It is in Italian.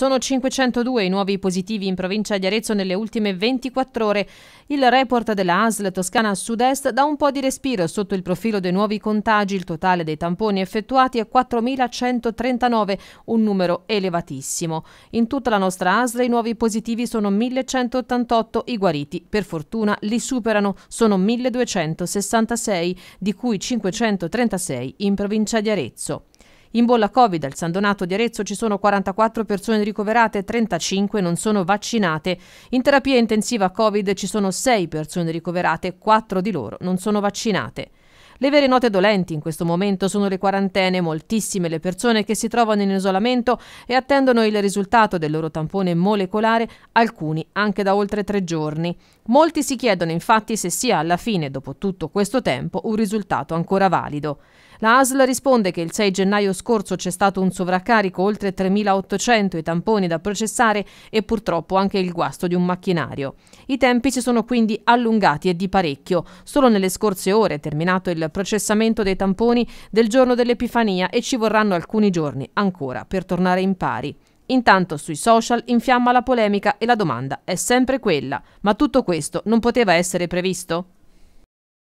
Sono 502 i nuovi positivi in provincia di Arezzo nelle ultime 24 ore. Il report della ASL Toscana Sud-Est dà un po' di respiro sotto il profilo dei nuovi contagi. Il totale dei tamponi effettuati è 4.139, un numero elevatissimo. In tutta la nostra ASL i nuovi positivi sono 1.188, i guariti per fortuna li superano, sono 1.266, di cui 536 in provincia di Arezzo. In bolla Covid al San Donato di Arezzo ci sono 44 persone ricoverate, 35 non sono vaccinate. In terapia intensiva Covid ci sono 6 persone ricoverate, 4 di loro non sono vaccinate. Le vere note dolenti in questo momento sono le quarantene, moltissime le persone che si trovano in isolamento e attendono il risultato del loro tampone molecolare, alcuni anche da oltre tre giorni. Molti si chiedono infatti se sia alla fine, dopo tutto questo tempo, un risultato ancora valido. La ASL risponde che il 6 gennaio scorso c'è stato un sovraccarico, oltre 3.800 i tamponi da processare e purtroppo anche il guasto di un macchinario. I tempi si sono quindi allungati e di parecchio. Solo nelle scorse ore è terminato il processamento dei tamponi del giorno dell'Epifania e ci vorranno alcuni giorni ancora per tornare in pari. Intanto sui social infiamma la polemica e la domanda è sempre quella, ma tutto questo non poteva essere previsto?